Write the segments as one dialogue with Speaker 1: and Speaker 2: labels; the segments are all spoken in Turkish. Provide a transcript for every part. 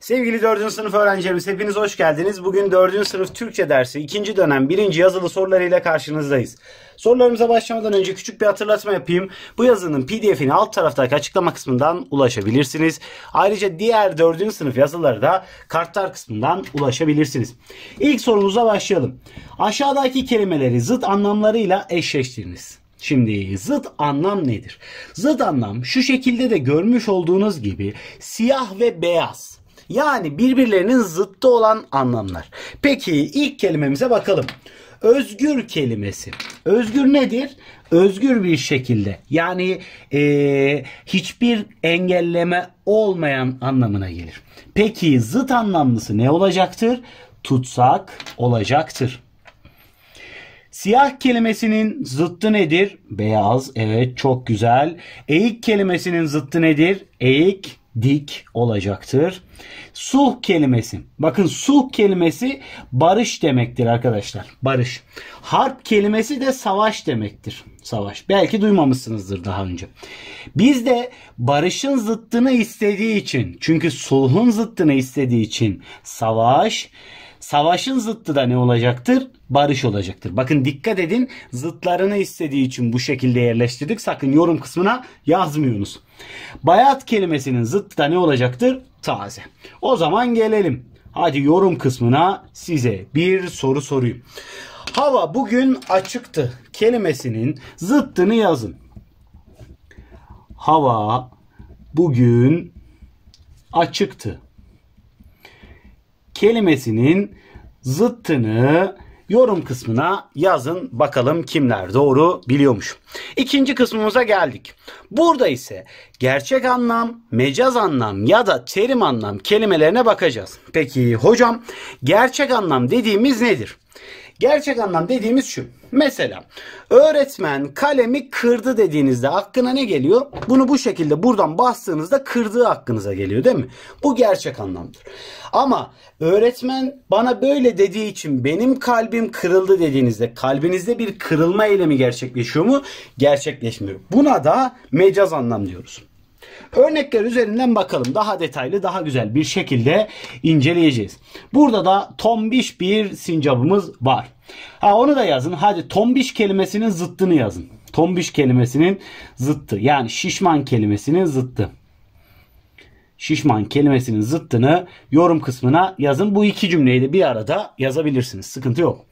Speaker 1: Sevgili 4. sınıf öğrencilerimiz hepiniz hoş geldiniz. Bugün 4. sınıf Türkçe dersi 2. dönem 1. yazılı sorularıyla karşınızdayız. Sorularımıza başlamadan önce küçük bir hatırlatma yapayım. Bu yazının pdf'ini alt taraftaki açıklama kısmından ulaşabilirsiniz. Ayrıca diğer 4. sınıf yazıları da kartlar kısmından ulaşabilirsiniz. İlk sorumuza başlayalım. Aşağıdaki kelimeleri zıt anlamlarıyla eşleştiriniz. Şimdi zıt anlam nedir? Zıt anlam şu şekilde de görmüş olduğunuz gibi siyah ve beyaz. Yani birbirlerinin zıttı olan anlamlar. Peki ilk kelimemize bakalım. Özgür kelimesi. Özgür nedir? Özgür bir şekilde yani e, hiçbir engelleme olmayan anlamına gelir. Peki zıt anlamlısı ne olacaktır? Tutsak olacaktır. Siyah kelimesinin zıttı nedir? Beyaz. Evet çok güzel. Eğik kelimesinin zıttı nedir? Eğik dik olacaktır. Suh kelimesi. Bakın suh kelimesi barış demektir arkadaşlar. Barış. Harp kelimesi de savaş demektir. Savaş. Belki duymamışsınızdır daha önce. Biz de barışın zıttını istediği için çünkü sulhun zıttını istediği için savaş Savaşın zıttı da ne olacaktır? Barış olacaktır. Bakın dikkat edin zıtlarını istediği için bu şekilde yerleştirdik. Sakın yorum kısmına yazmıyorsunuz. Bayat kelimesinin zıttı da ne olacaktır? Taze. O zaman gelelim. Hadi yorum kısmına size bir soru sorayım. Hava bugün açıktı kelimesinin zıttını yazın. Hava bugün açıktı kelimesinin zıttını yorum kısmına yazın bakalım kimler doğru biliyormuş. İkinci kısmımıza geldik. Burada ise gerçek anlam, mecaz anlam ya da terim anlam kelimelerine bakacağız. Peki hocam gerçek anlam dediğimiz nedir? Gerçek anlam dediğimiz şu. Mesela öğretmen kalemi kırdı dediğinizde aklına ne geliyor? Bunu bu şekilde buradan bastığınızda kırdığı aklınıza geliyor değil mi? Bu gerçek anlamdır. Ama öğretmen bana böyle dediği için benim kalbim kırıldı dediğinizde kalbinizde bir kırılma eylemi gerçekleşiyor mu? Gerçekleşmiyor. Buna da mecaz anlam diyoruz. Örnekler üzerinden bakalım. Daha detaylı, daha güzel bir şekilde inceleyeceğiz. Burada da tombiş bir sincabımız var. Ha onu da yazın. Hadi tombiş kelimesinin zıttını yazın. Tombiş kelimesinin zıttı. Yani şişman kelimesinin zıttı. Şişman kelimesinin zıttını yorum kısmına yazın. Bu iki cümleyi de bir arada yazabilirsiniz. Sıkıntı yok.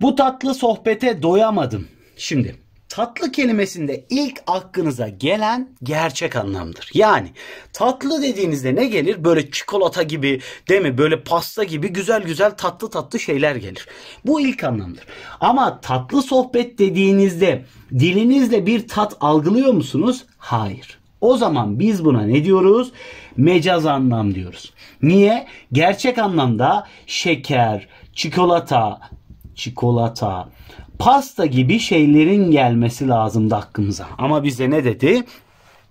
Speaker 1: Bu tatlı sohbete doyamadım. Şimdi Tatlı kelimesinde ilk aklınıza gelen gerçek anlamdır. Yani tatlı dediğinizde ne gelir? Böyle çikolata gibi değil mi? Böyle pasta gibi güzel güzel tatlı tatlı şeyler gelir. Bu ilk anlamdır. Ama tatlı sohbet dediğinizde dilinizle bir tat algılıyor musunuz? Hayır. O zaman biz buna ne diyoruz? Mecaz anlam diyoruz. Niye? Gerçek anlamda şeker, çikolata, çikolata, pasta gibi şeylerin gelmesi lazımdı hakkımıza. Ama bize ne dedi?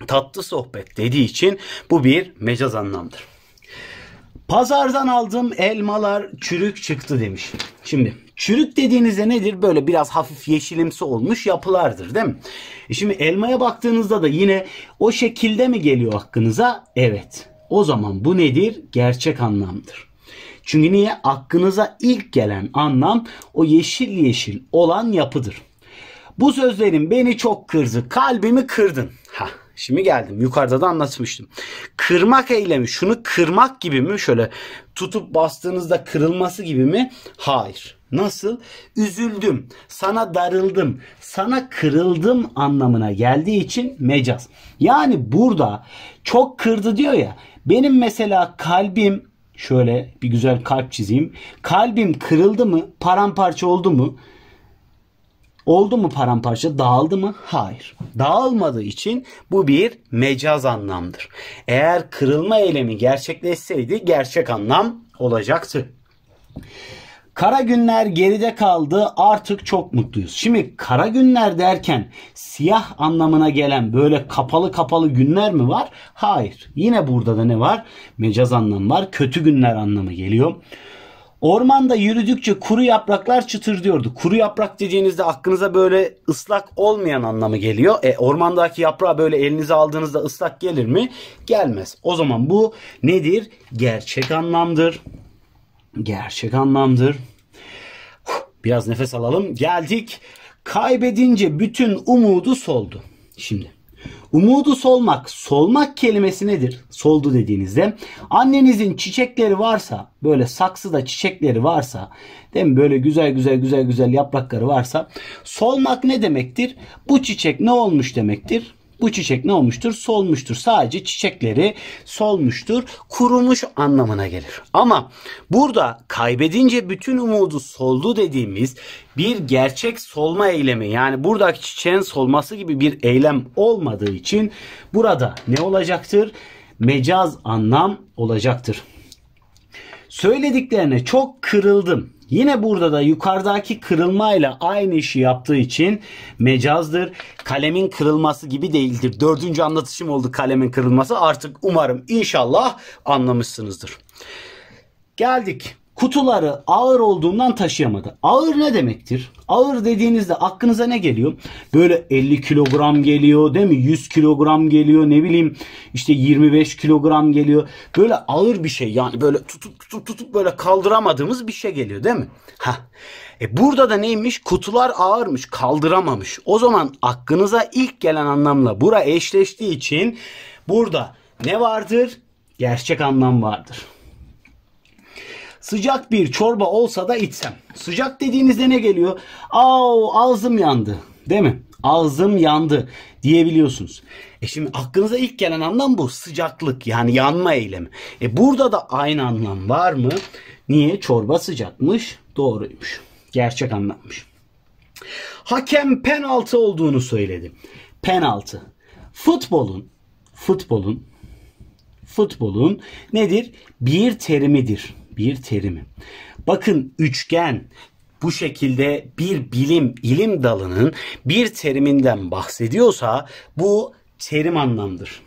Speaker 1: Tatlı sohbet dediği için bu bir mecaz anlamdır. Pazardan aldığım elmalar çürük çıktı demiş. Şimdi çürük dediğinizde nedir? Böyle biraz hafif yeşilimsi olmuş yapılardır değil mi? E şimdi elmaya baktığınızda da yine o şekilde mi geliyor hakkınıza? Evet. O zaman bu nedir? Gerçek anlamdır. Çünkü niye? Aklınıza ilk gelen anlam o yeşil yeşil olan yapıdır. Bu sözlerin beni çok kırdı. Kalbimi kırdın. Ha, şimdi geldim. Yukarıda da anlatmıştım. Kırmak eylemi. Şunu kırmak gibi mi? Şöyle tutup bastığınızda kırılması gibi mi? Hayır. Nasıl? Üzüldüm, sana darıldım, sana kırıldım anlamına geldiği için mecaz. Yani burada çok kırdı diyor ya. Benim mesela kalbim Şöyle bir güzel kalp çizeyim. Kalbim kırıldı mı? Paramparça oldu mu? Oldu mu paramparça? Dağıldı mı? Hayır. Dağılmadığı için bu bir mecaz anlamdır. Eğer kırılma eylemi gerçekleşseydi gerçek anlam olacaktı. Kara günler geride kaldı artık çok mutluyuz. Şimdi kara günler derken siyah anlamına gelen böyle kapalı kapalı günler mi var? Hayır. Yine burada da ne var? Mecaz anlamı var. Kötü günler anlamı geliyor. Ormanda yürüdükçe kuru yapraklar çıtır diyordu. Kuru yaprak dediğinizde aklınıza böyle ıslak olmayan anlamı geliyor. E, ormandaki yaprağı böyle elinize aldığınızda ıslak gelir mi? Gelmez. O zaman bu nedir? Gerçek anlamdır. Gerçek anlamdır. Biraz nefes alalım. Geldik. Kaybedince bütün umudu soldu. Şimdi umudu solmak, solmak kelimesi nedir? Soldu dediğinizde annenizin çiçekleri varsa, böyle saksıda çiçekleri varsa, değil mi? Böyle güzel güzel güzel güzel yaprakları varsa solmak ne demektir? Bu çiçek ne olmuş demektir? Bu çiçek ne olmuştur? Solmuştur. Sadece çiçekleri solmuştur. Kurumuş anlamına gelir. Ama burada kaybedince bütün umudu soldu dediğimiz bir gerçek solma eylemi yani buradaki çiçeğin solması gibi bir eylem olmadığı için burada ne olacaktır? Mecaz anlam olacaktır. Söylediklerine çok kırıldım Yine burada da yukarıdaki kırılmayla aynı işi yaptığı için mecazdır. Kalemin kırılması gibi değildir. Dördüncü anlatışım oldu kalemin kırılması. Artık umarım inşallah anlamışsınızdır. Geldik kutuları ağır olduğundan taşıyamadı. Ağır ne demektir? Ağır dediğinizde aklınıza ne geliyor? Böyle 50 kilogram geliyor değil mi? 100 kilogram geliyor ne bileyim işte 25 kilogram geliyor. Böyle ağır bir şey yani böyle tutup tutup tutup böyle kaldıramadığımız bir şey geliyor değil mi? Ha. E burada da neymiş? Kutular ağırmış, kaldıramamış. O zaman aklınıza ilk gelen anlamla bura eşleştiği için burada ne vardır? Gerçek anlam vardır. Sıcak bir çorba olsa da içsem. Sıcak dediğinizde ne geliyor? Aa, ağzım yandı. Değil mi? Ağzım yandı diyebiliyorsunuz. E şimdi aklınıza ilk gelen anlam bu. Sıcaklık yani yanma eylemi. E burada da aynı anlam var mı? Niye? Çorba sıcakmış. Doğruymuş. Gerçek anlatmış. Hakem penaltı olduğunu söyledi. Penaltı. Futbolun, futbolun, futbolun nedir? Bir terimidir bir terimi. Bakın üçgen bu şekilde bir bilim, ilim dalının bir teriminden bahsediyorsa bu terim anlamdır.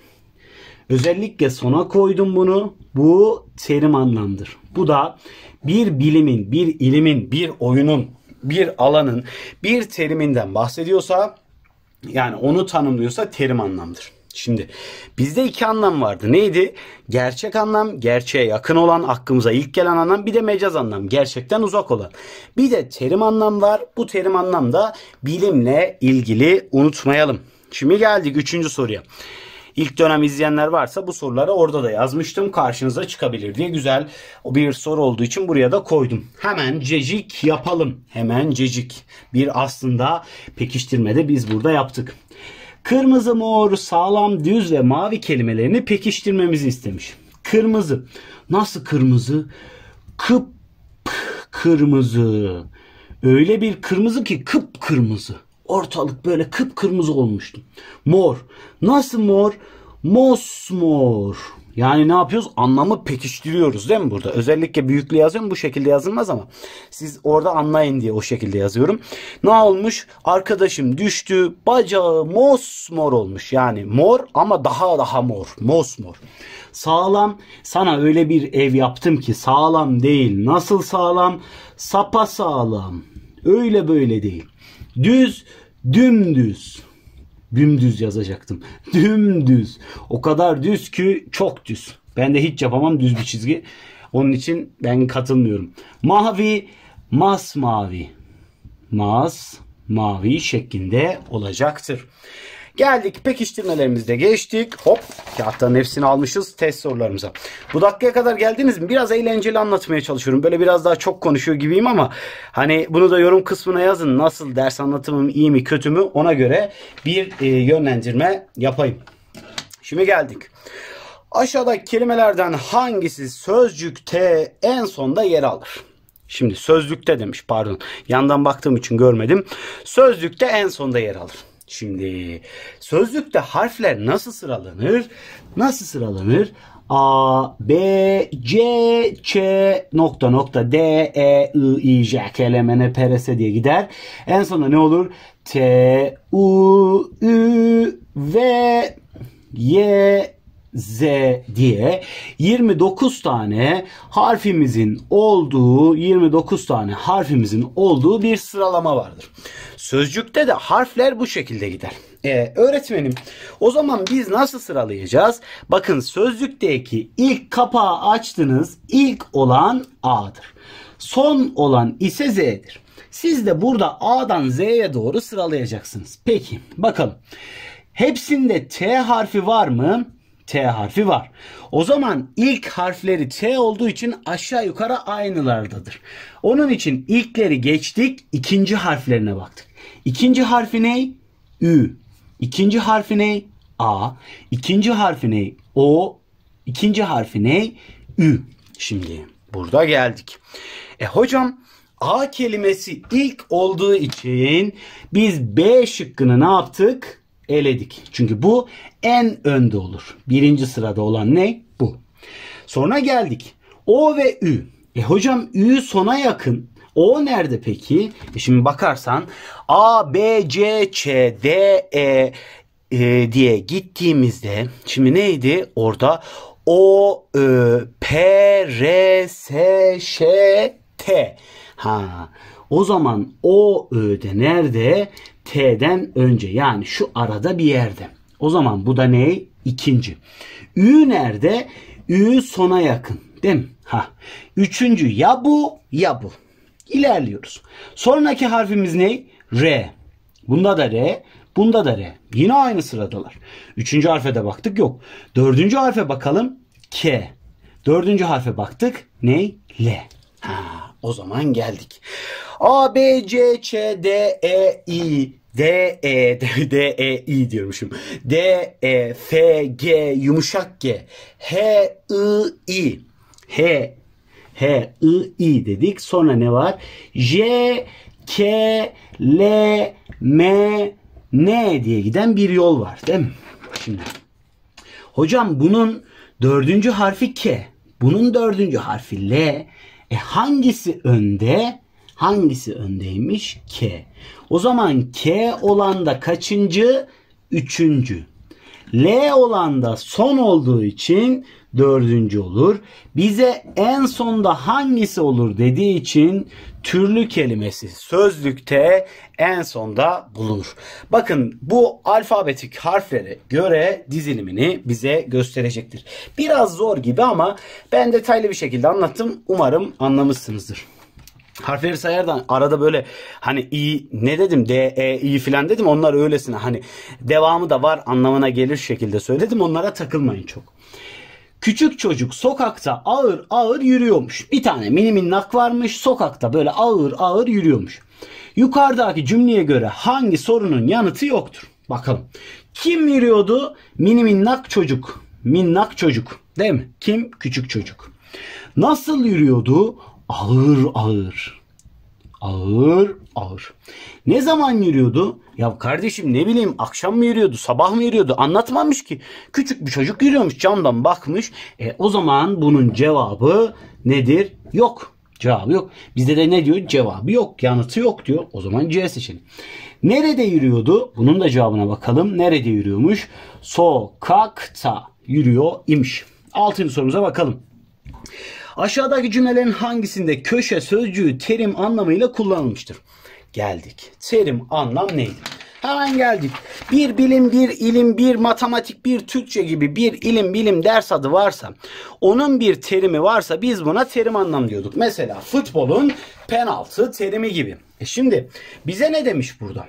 Speaker 1: Özellikle sona koydum bunu. Bu terim anlamdır. Bu da bir bilimin, bir ilimin, bir oyunun, bir alanın bir teriminden bahsediyorsa yani onu tanımlıyorsa terim anlamdır. Şimdi bizde iki anlam vardı. Neydi? Gerçek anlam, gerçeğe yakın olan, aklımıza ilk gelen anlam, bir de mecaz anlam, gerçekten uzak olan. Bir de terim anlam var. Bu terim anlam da bilimle ilgili unutmayalım. Şimdi geldik üçüncü soruya. İlk dönem izleyenler varsa bu soruları orada da yazmıştım. Karşınıza çıkabilir diye güzel bir soru olduğu için buraya da koydum. Hemen cecik yapalım. Hemen cecik. Bir aslında pekiştirmede biz burada yaptık. Kırmızı, mor, sağlam, düz ve mavi kelimelerini pekiştirmemizi istemiş. Kırmızı. Nasıl kırmızı? Kıp kırmızı. Öyle bir kırmızı ki kıp kırmızı. Ortalık böyle kıp kırmızı olmuştu. Mor. Nasıl mor? Mos mor. Yani ne yapıyoruz? Anlamı pekiştiriyoruz değil mi burada? Özellikle büyüklü yazıyorum. Bu şekilde yazılmaz ama siz orada anlayın diye o şekilde yazıyorum. Ne olmuş? Arkadaşım düştü. Bacağı mosmor olmuş. Yani mor ama daha daha mor. Mosmor. Sağlam. Sana öyle bir ev yaptım ki sağlam değil. Nasıl sağlam? Sapa sağlam. Öyle böyle değil. Düz, dümdüz. Dümdüz yazacaktım. Dümdüz. O kadar düz ki çok düz. Ben de hiç yapamam düz bir çizgi. Onun için ben katılmıyorum. Mavi, mas mavi Mas, mavi şeklinde olacaktır. Geldik pekiştirmelerimizde geçtik. Hop kağıtların hepsini almışız test sorularımıza. Bu dakikaya kadar geldiniz mi? Biraz eğlenceli anlatmaya çalışıyorum. Böyle biraz daha çok konuşuyor gibiyim ama hani bunu da yorum kısmına yazın. Nasıl ders anlatımım iyi mi kötü mü ona göre bir e, yönlendirme yapayım. Şimdi geldik. Aşağıdaki kelimelerden hangisi sözcükte en sonda yer alır? Şimdi sözlükte demiş pardon. Yandan baktığım için görmedim. Sözlükte en sonda yer alır. Şimdi sözlükte harfler nasıl sıralanır? Nasıl sıralanır? A, B, C, Ç, nokta nokta, D, E, I, I, J, K, L, M, N, P, R, S diye gider. En sonunda ne olur? T, U, Ü, V, Y, Z diye 29 tane harfimizin olduğu 29 tane harfimizin olduğu bir sıralama vardır. Sözcükte de harfler bu şekilde gider. Ee, öğretmenim o zaman biz nasıl sıralayacağız? Bakın sözlükteki ilk kapağı açtınız. ilk olan A'dır. Son olan ise Z'dir. Siz de burada A'dan Z'ye doğru sıralayacaksınız. Peki bakalım. Hepsinde T harfi var mı? T harfi var. O zaman ilk harfleri T olduğu için aşağı yukarı aynılardadır. Onun için ilkleri geçtik, ikinci harflerine baktık. İkinci harfi ne? Ü. İkinci harfi ne? A. İkinci harfi ne? O. İkinci harfi ne? Ü. Şimdi burada geldik. E hocam A kelimesi ilk olduğu için biz B şıkkını ne yaptık? eledik. Çünkü bu en önde olur. Birinci sırada olan ne? Bu. Sonra geldik. O ve Ü. E hocam Ü sona yakın. O nerede peki? E şimdi bakarsan A, B, C, Ç, D, E, e diye gittiğimizde şimdi neydi? Orada O, Ö, P, R, S, Ş, T. Ha. O zaman o öde nerede? T'den önce yani şu arada bir yerde. O zaman bu da ne? İkinci. Ü nerede? Ü sona yakın. Değil mi? Ha. Üçüncü ya bu ya bu. İlerliyoruz. Sonraki harfimiz ne? R. Bunda da R. Bunda da R. Yine aynı sıradalar. Üçüncü harfe de baktık yok. Dördüncü harfe bakalım. K. Dördüncü harfe baktık. ney? L. Ha, o zaman geldik. A, B, C, Ç, D, E, I, D, E, D, D, E, I diyormuşum. D, E, F, G, yumuşak G. H, I, I. H, H, I, I dedik. Sonra ne var? J, K, L, M, N diye giden bir yol var değil mi? Şimdi. Hocam bunun dördüncü harfi K. Bunun dördüncü harfi L. E hangisi önde? Hangisi öndeymiş? K. O zaman K olan da kaçıncı? Üçüncü. L olan da son olduğu için dördüncü olur. Bize en sonda hangisi olur dediği için türlü kelimesi sözlükte en sonda bulunur. Bakın bu alfabetik harflere göre dizilimini bize gösterecektir. Biraz zor gibi ama ben detaylı bir şekilde anlattım. Umarım anlamışsınızdır harfleri sayardan arada böyle hani i ne dedim d e iyi filan dedim onlar öylesine hani devamı da var anlamına gelir şekilde söyledim onlara takılmayın çok. Küçük çocuk sokakta ağır ağır yürüyormuş. Bir tane mini minnak varmış sokakta böyle ağır ağır yürüyormuş. Yukarıdaki cümleye göre hangi sorunun yanıtı yoktur? Bakalım. Kim yürüyordu? Mini minnak çocuk. Minnak çocuk. Değil mi? Kim? Küçük çocuk. Nasıl yürüyordu? ağır ağır. Ağır ağır. Ne zaman yürüyordu? Ya kardeşim ne bileyim akşam mı yürüyordu, sabah mı yürüyordu? Anlatmamış ki. Küçük bir çocuk yürüyormuş camdan bakmış. E, o zaman bunun cevabı nedir? Yok. Cevabı yok. Bizde de ne diyor? Cevabı yok. Yanıtı yok diyor. O zaman C seçelim. Nerede yürüyordu? Bunun da cevabına bakalım. Nerede yürüyormuş? Sokakta yürüyor imiş. Altıncı sorumuza bakalım. Aşağıdaki cümlelerin hangisinde köşe sözcüğü terim anlamıyla kullanılmıştır? Geldik. Terim anlam neydi? Hemen geldik. Bir bilim, bir ilim, bir matematik, bir Türkçe gibi bir ilim, bilim ders adı varsa, onun bir terimi varsa biz buna terim anlam diyorduk. Mesela futbolun penaltı terimi gibi. E şimdi bize ne demiş burada?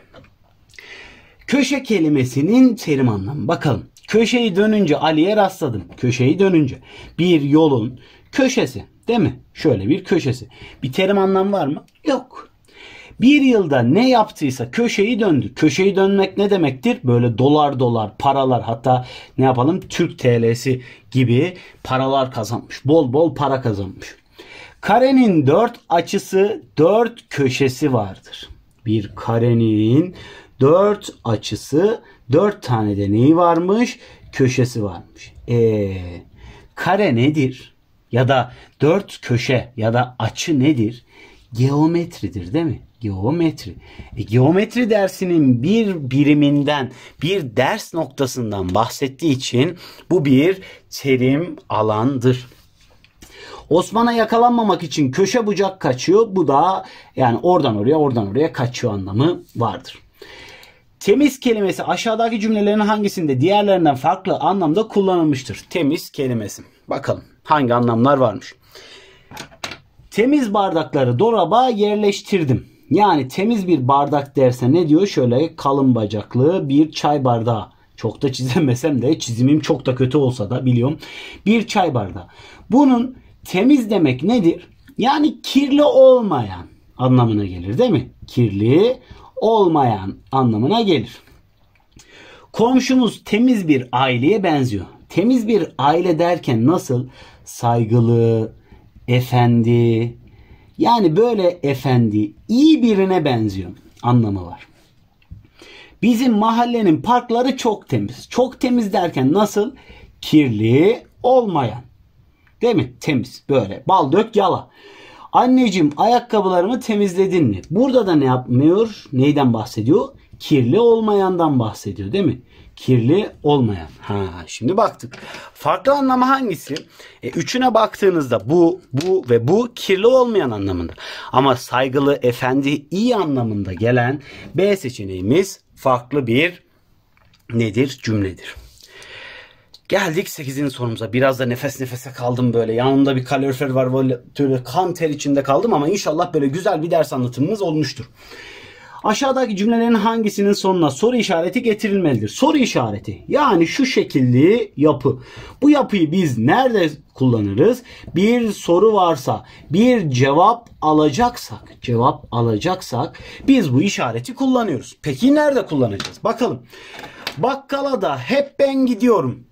Speaker 1: Köşe kelimesinin terim anlamı. Bakalım. Köşeyi dönünce Ali'ye rastladım. Köşeyi dönünce bir yolun köşesi değil mi? Şöyle bir köşesi. Bir terim anlam var mı? Yok. Bir yılda ne yaptıysa köşeyi döndü. Köşeyi dönmek ne demektir? Böyle dolar dolar paralar hatta ne yapalım Türk TL'si gibi paralar kazanmış. Bol bol para kazanmış. Karenin dört açısı dört köşesi vardır. Bir karenin dört açısı dört tane de neyi varmış? Köşesi varmış. E, kare nedir? ya da dört köşe ya da açı nedir? Geometridir değil mi? Geometri. E, geometri dersinin bir biriminden, bir ders noktasından bahsettiği için bu bir terim alandır. Osman'a yakalanmamak için köşe bucak kaçıyor. Bu da yani oradan oraya oradan oraya kaçıyor anlamı vardır. Temiz kelimesi aşağıdaki cümlelerin hangisinde diğerlerinden farklı anlamda kullanılmıştır? Temiz kelimesi. Bakalım hangi anlamlar varmış. Temiz bardakları dolaba yerleştirdim. Yani temiz bir bardak derse ne diyor? Şöyle kalın bacaklı bir çay bardağı. Çok da çizemesem de çizimim çok da kötü olsa da biliyorum. Bir çay bardağı. Bunun temiz demek nedir? Yani kirli olmayan anlamına gelir değil mi? Kirli olmayan anlamına gelir. Komşumuz temiz bir aileye benziyor. Temiz bir aile derken nasıl? Saygılı, efendi. Yani böyle efendi, iyi birine benziyor anlamı var. Bizim mahallenin parkları çok temiz. Çok temiz derken nasıl? Kirli olmayan. Değil mi? Temiz böyle. Bal dök yala. Anneciğim ayakkabılarımı temizledin mi? Burada da ne yapmıyor? Neyden bahsediyor? Kirli olmayandan bahsediyor değil mi? kirli olmayan. Ha şimdi baktık. Farklı anlamı hangisi? E, üçüne baktığınızda bu, bu ve bu kirli olmayan anlamında. Ama saygılı, efendi, iyi anlamında gelen B seçeneğimiz farklı bir nedir? Cümledir. Geldik 8. sorumuza. Biraz da nefes nefese kaldım böyle. Yanımda bir kalorifer var. Böyle kan ter içinde kaldım ama inşallah böyle güzel bir ders anlatımımız olmuştur. Aşağıdaki cümlelerin hangisinin sonuna soru işareti getirilmelidir? Soru işareti yani şu şekilli yapı. Bu yapıyı biz nerede kullanırız? Bir soru varsa, bir cevap alacaksak, cevap alacaksak biz bu işareti kullanıyoruz. Peki nerede kullanacağız? Bakalım. Bakkala da hep ben gidiyorum.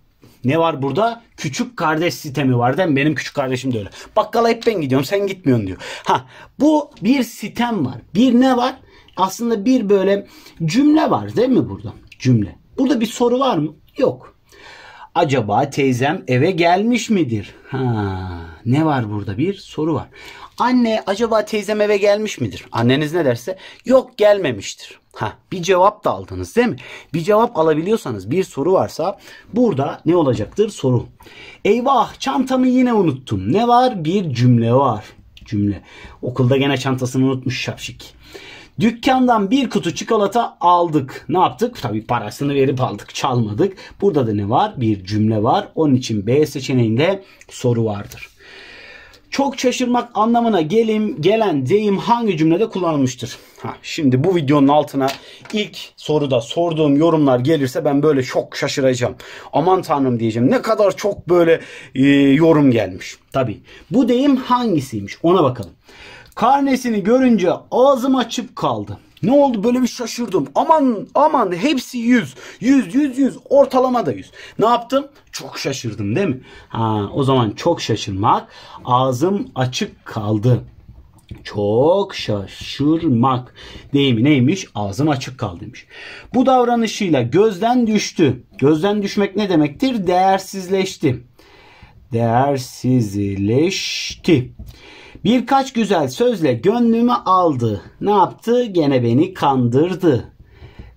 Speaker 1: Ne var burada? Küçük kardeş sistemi var değil mi? Benim küçük kardeşim de öyle. Bakkala hep ben gidiyorum sen gitmiyorsun diyor. Ha bu bir sistem var. Bir ne var? aslında bir böyle cümle var değil mi burada? Cümle. Burada bir soru var mı? Yok. Acaba teyzem eve gelmiş midir? Ha, ne var burada? Bir soru var. Anne acaba teyzem eve gelmiş midir? Anneniz ne derse yok gelmemiştir. Ha, bir cevap da aldınız değil mi? Bir cevap alabiliyorsanız bir soru varsa burada ne olacaktır? Soru. Eyvah çantamı yine unuttum. Ne var? Bir cümle var. Cümle. Okulda gene çantasını unutmuş şapşik. Dükkandan bir kutu çikolata aldık. Ne yaptık? Tabii parasını verip aldık. Çalmadık. Burada da ne var? Bir cümle var. Onun için B seçeneğinde soru vardır. Çok şaşırmak anlamına gelim, gelen deyim hangi cümlede kullanılmıştır? Ha, şimdi bu videonun altına ilk soruda sorduğum yorumlar gelirse ben böyle çok şaşıracağım. Aman tanrım diyeceğim. Ne kadar çok böyle e, yorum gelmiş. Tabii. Bu deyim hangisiymiş? Ona bakalım. Karnesini görünce ağzım açıp kaldı. Ne oldu böyle bir şaşırdım. Aman aman hepsi 100. 100 100 100 ortalama da 100. Ne yaptım? Çok şaşırdım değil mi? Ha o zaman çok şaşırmak ağzım açık kaldı. Çok şaşırmak deyimi neymiş? Ağzım açık kaldıymış. Bu davranışıyla gözden düştü. Gözden düşmek ne demektir? Değersizleşti. Değersizleşti. Birkaç güzel sözle gönlümü aldı. Ne yaptı? Gene beni kandırdı.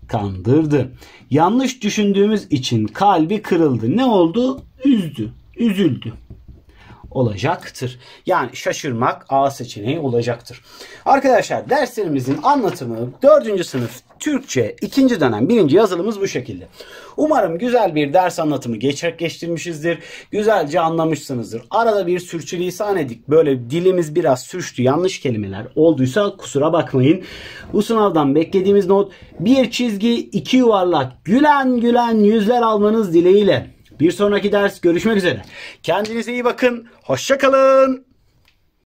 Speaker 1: Kandırdı. Yanlış düşündüğümüz için kalbi kırıldı. Ne oldu? Üzdü. Üzüldü olacaktır. Yani şaşırmak A seçeneği olacaktır. Arkadaşlar derslerimizin anlatımı 4. sınıf Türkçe ikinci dönem birinci yazılımız bu şekilde. Umarım güzel bir ders anlatımı gerçekleştirmişizdir. Güzelce anlamışsınızdır. Arada bir sürçülisan edik. Böyle dilimiz biraz sürçtü. Yanlış kelimeler olduysa kusura bakmayın. Bu sınavdan beklediğimiz not bir çizgi iki yuvarlak gülen gülen yüzler almanız dileğiyle. Bir sonraki ders görüşmek üzere. Kendinize iyi bakın. Hoşçakalın.